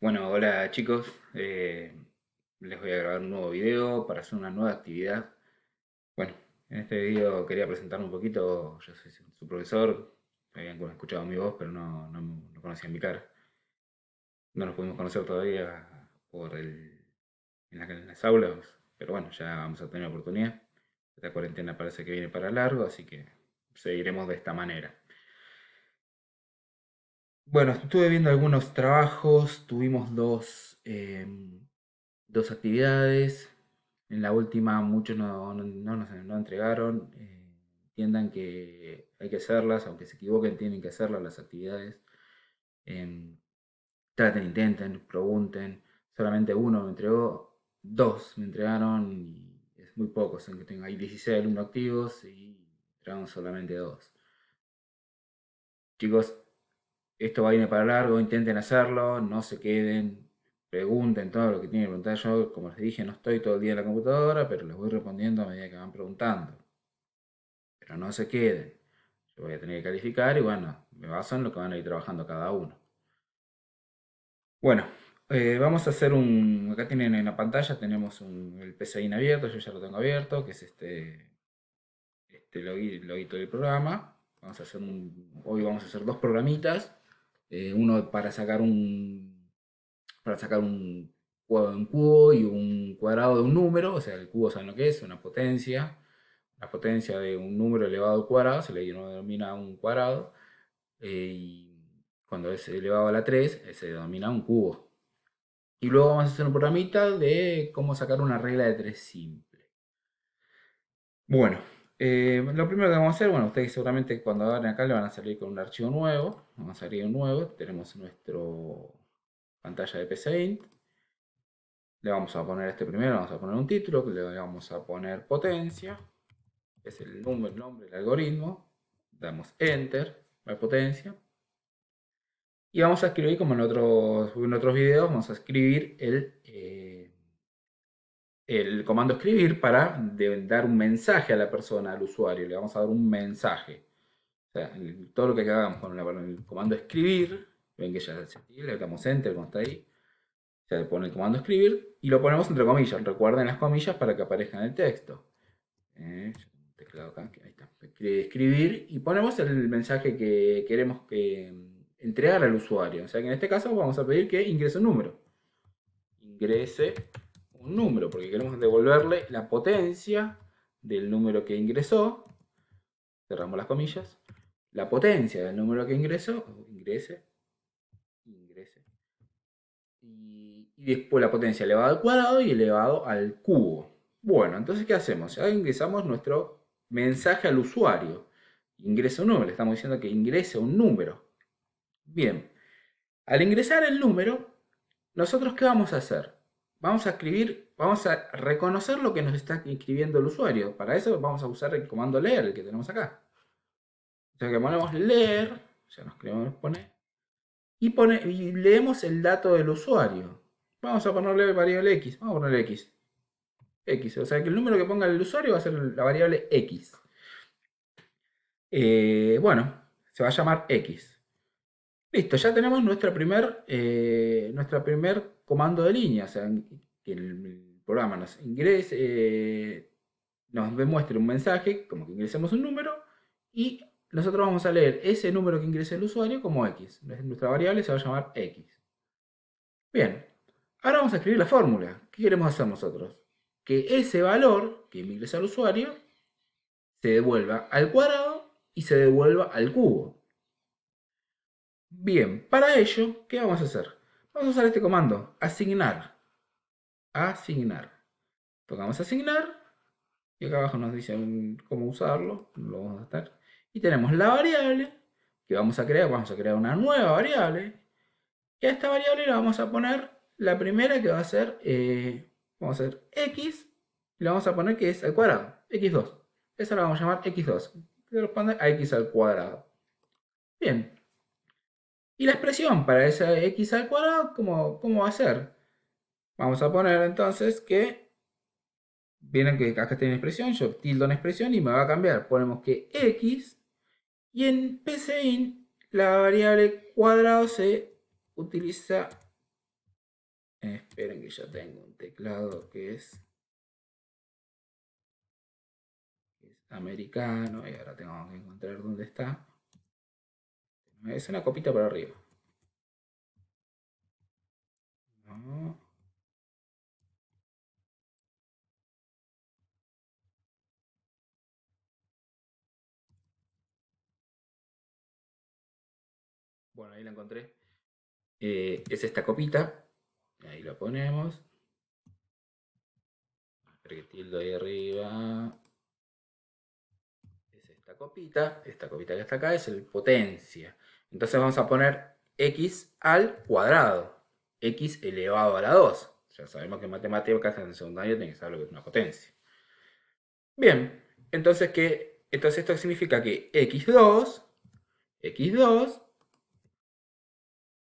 Bueno, hola chicos, eh, les voy a grabar un nuevo video para hacer una nueva actividad. Bueno, en este video quería presentarme un poquito, yo soy su profesor, habían escuchado mi voz pero no, no, conocían mi cara. No nos pudimos conocer todavía por el, en, las aulas, pero bueno, ya vamos a tener oportunidad. La cuarentena parece que viene para largo, así que seguiremos de esta manera. Bueno, estuve viendo algunos trabajos, tuvimos dos, em, dos actividades. En la última muchos no, nos entregaron. Eh, entiendan que hay que hacerlas, aunque se equivoquen, tienen que hacerlas las actividades. Em, traten, intenten, pregunten. Solamente uno me entregó, dos me entregaron y es muy poco, tengo, ahí 16 alumnos activos y entregaron solamente dos. Chicos, esto va a ir para largo, intenten hacerlo, no se queden, pregunten todo lo que tienen que preguntar. Yo, como les dije, no estoy todo el día en la computadora, pero les voy respondiendo a medida que van preguntando. Pero no se queden. Yo voy a tener que calificar y bueno, me baso en lo que van a ir trabajando cada uno. Bueno, eh, vamos a hacer un... Acá tienen en la pantalla, tenemos el PCIN abierto, yo ya lo tengo abierto, que es este, este logito del programa. Vamos a hacer un, hoy vamos a hacer dos programitas eh, uno para sacar un para sacar un cubo de un cubo y un cuadrado de un número, o sea, el cubo saben lo que es, una potencia, la potencia de un número elevado al cuadrado, se le denomina un cuadrado, eh, y cuando es elevado a la 3, eh, se denomina un cubo. Y luego vamos a hacer un programita de cómo sacar una regla de 3 simple. Bueno, eh, lo primero que vamos a hacer, bueno, ustedes seguramente cuando agarren acá le van a salir con un archivo nuevo. Vamos a salir un nuevo. Tenemos nuestro pantalla de PCInt. Le vamos a poner este primero, vamos a poner un título, le vamos a poner potencia, es el nombre, el nombre del algoritmo. Damos Enter, la potencia. Y vamos a escribir, como en otros, en otros videos, vamos a escribir el eh, el comando escribir para dar un mensaje a la persona, al usuario, le vamos a dar un mensaje. todo lo que hagamos con, el comando escribir, ven que ya le damos enter como está ahí, o le pone el comando escribir y lo ponemos entre comillas, recuerden las comillas para que aparezca en el texto. Eh, escribir y ponemos el mensaje que queremos que mm, entregar al usuario. O sea que en este caso vamos a pedir que ingrese un número. Ingrese un número, porque queremos devolverle la potencia del número que ingresó, cerramos las comillas, la potencia del número que ingresó, ingrese, ingrese, y, después la potencia elevada al cuadrado y elevado al cubo. Bueno, entonces, ¿qué hacemos? Ya ingresamos nuestro mensaje al usuario. Ingresa un número, le estamos diciendo que ingrese un número. Bien, al ingresar el número, ¿nosotros qué vamos a hacer? vamos a escribir, vamos a reconocer lo que nos está escribiendo el usuario. Para eso vamos a usar el comando leer, el que tenemos acá. O sea que ponemos leer, o sea, nos queremos poner, y, pone, y leemos el dato del usuario. Vamos a ponerle variable x, vamos a ponerle x. X, o sea que el número que ponga el usuario va a ser la variable x. Eh, bueno, se va a llamar x. Listo, ya tenemos nuestro primer, eh, primer comando de línea, o sea, que el programa nos ingrese, eh, nos demuestre un mensaje, como que ingresemos un número, y nosotros vamos a leer ese número que ingrese el usuario como X. Nuestra variable se va a llamar X. Bien, ahora vamos a escribir la fórmula. ¿Qué queremos hacer nosotros? Que ese valor que ingresa el usuario se devuelva al cuadrado y se devuelva al cubo. Bien, para ello, ¿qué vamos a hacer? Vamos a usar este comando, asignar. Asignar. Tocamos asignar. Y acá abajo nos dicen cómo usarlo. Lo vamos a estar. Y tenemos la variable que vamos a crear. Vamos a crear una nueva variable. Y a esta variable le vamos a poner la primera que va a ser, eh, vamos a hacer x, y le vamos a poner que es al cuadrado, x2. Esa la vamos a llamar x2, que corresponde a x al cuadrado. Bien, y la expresión para ese x al cuadrado, ¿cómo, ¿cómo, va a ser? Vamos a poner entonces que, vienen que acá está mi expresión, yo tildo una expresión y me va a cambiar. Ponemos que x y en PCIN la variable cuadrado se utiliza... Eh, esperen que ya tengo un teclado que es americano y ahora tengo que encontrar dónde está. Es una copita para arriba. Bueno, ahí la encontré. Eh, es esta copita. Ahí la ponemos. ver que tildo ahí arriba. Es esta copita. Esta copita que está acá es el potencia. Entonces vamos a poner x al cuadrado, x elevado a la 2. Ya sabemos que en matemáticas en el segundo año que saber lo que es una potencia. Bien, entonces, que, entonces esto significa que x2, x2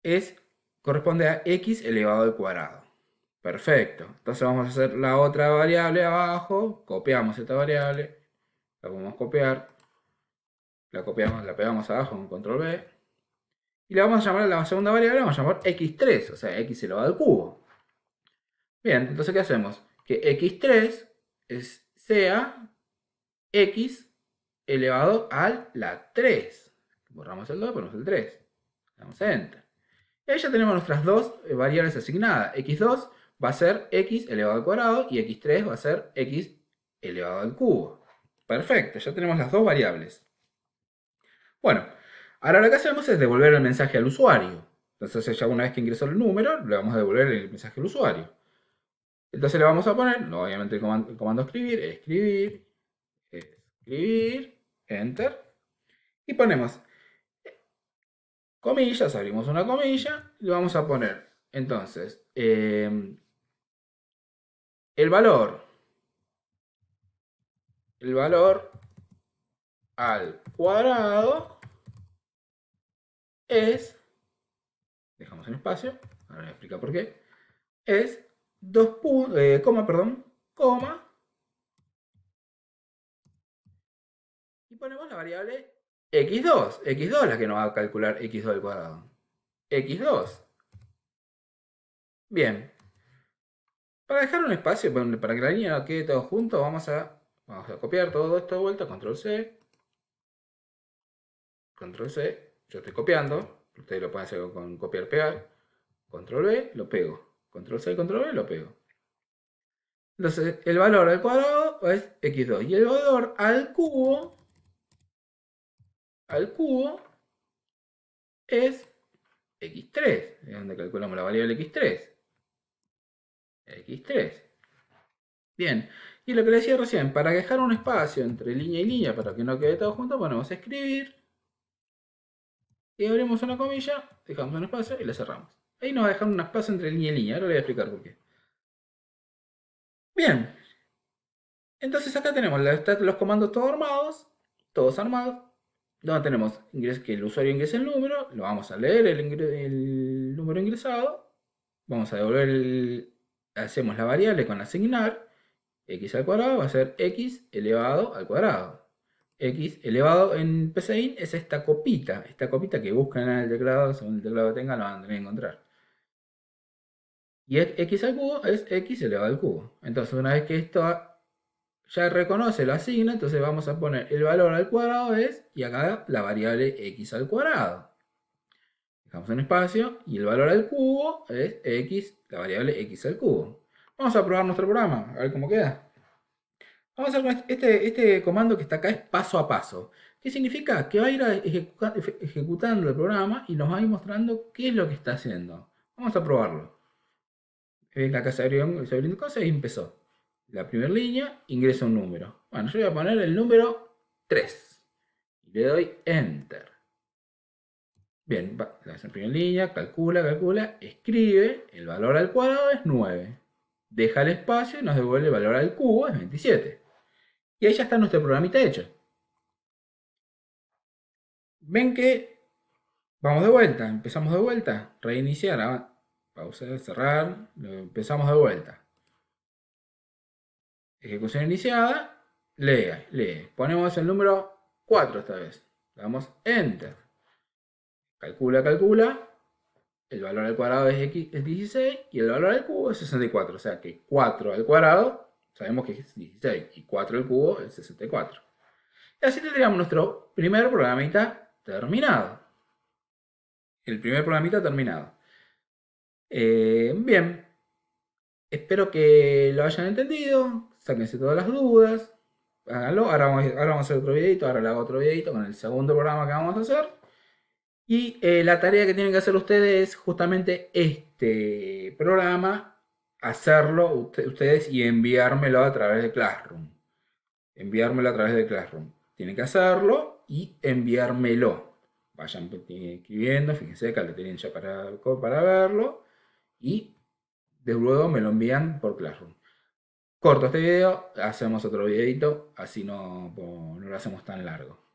es, corresponde a x elevado al cuadrado. Perfecto. Entonces vamos a hacer la otra variable abajo, copiamos esta variable, la podemos copiar, la copiamos, la pegamos abajo con control B. Y la vamos a llamar a la segunda variable, la vamos a llamar x3, o sea, x elevado al cubo. Bien, entonces ¿qué hacemos? Que x3 es, sea x elevado a la 3. Borramos el 2, ponemos el 3. Damos enter. Y ahí ya tenemos nuestras dos eh, variables asignadas. x2 va a ser x elevado al cuadrado y x3 va a ser x elevado al cubo. Perfecto, ya tenemos las dos variables. Bueno, Ahora lo que hacemos es devolver el mensaje al usuario. Entonces ya una vez que ingresó el número, le vamos a devolver el mensaje al usuario. Entonces le vamos a poner, obviamente el comando, escribir, escribir, escribir, enter. Y ponemos comillas, abrimos una comilla, y le vamos a poner, entonces, em, el valor, el valor al cuadrado es, dejamos un espacio, ahora voy a explicar por qué, es 2 eh, coma, perdón, coma, y ponemos la variable x2, x2 es la que nos va a calcular x2 al cuadrado, x2. Bien, para dejar un espacio, para que la línea no quede todo junto, a, vamos a copiar todo esto de vuelta, control C, control C, yo estoy copiando, ustedes lo pueden hacer con copiar, pegar, control B, lo pego, control C, control B, lo pego. Entonces, el valor al cuadrado es x2 y el valor al cubo, al cubo, es x3, es donde calculamos la variable x3. x3. Bien, y lo que le decía recién, para dejar un espacio entre línea y línea, para que no quede todo junto, ponemos a escribir y abrimos una comilla, dejamos un espacio y la cerramos. Ahí nos va a dejar un espacio entre línea y línea, ahora le voy a explicar por qué. Bien, entonces acá tenemos los comandos todos armados, todos armados, donde tenemos que el usuario ingrese el número, lo vamos a leer el, número ingresado, vamos a devolver, hacemos la variable con asignar, x al cuadrado va a ser x elevado al cuadrado x elevado en PCIN es esta copita, esta copita que buscan en el teclado, según el teclado que tengan lo van a encontrar. Y x al cubo es x elevado al cubo. Entonces una vez que esto ya reconoce, la asigna, entonces vamos a poner el valor al cuadrado es, y acá la variable x al cuadrado. Dejamos un espacio y el valor al cubo es x, la variable x al cubo. Vamos a probar nuestro programa, a ver cómo queda. Vamos a hacer con este, este, comando que está acá, es paso a paso. ¿Qué significa? Que va a ir ejecutando el programa y nos va a ir mostrando qué es lo que está haciendo. Vamos a probarlo. Eh, la acá se abrió se cosa y empezó. La primera línea, ingresa un número. Bueno, yo voy a poner el número 3. le doy Enter. Bien, va, la primera línea, calcula, calcula, escribe, el valor al cuadrado es 9. Deja el espacio y nos devuelve el valor al cubo, es 27. Y ahí ya está nuestro programita hecho. Ven que vamos de vuelta, empezamos de vuelta, reiniciar, ah, pausa, cerrar, empezamos de vuelta. Ejecución iniciada, Lea. lee. Ponemos el número 4 esta vez. Damos Enter. Calcula, calcula. El valor al cuadrado es, X, es 16 y el valor al cubo es 64. O sea que 4 al cuadrado Sabemos que es 16 y 4 el cubo es 64. Y así tendríamos nuestro primer programita terminado. El primer programita terminado. Eh, bien, espero que lo hayan entendido. Sáquense todas las dudas. Háganlo. Ahora vamos, a hacer otro videito. Ahora le hago otro videito con el segundo programa que vamos a hacer. Y eh, la tarea que tienen que hacer ustedes es justamente este programa hacerlo ustedes y enviármelo a través de Classroom. Enviármelo a través de Classroom. Tienen que hacerlo y enviármelo. Vayan pues, escribiendo, fíjense que lo tienen ya para, para verlo. Y de luego me lo envían por Classroom. Corto este video, hacemos otro videito, así no, no lo hacemos tan largo.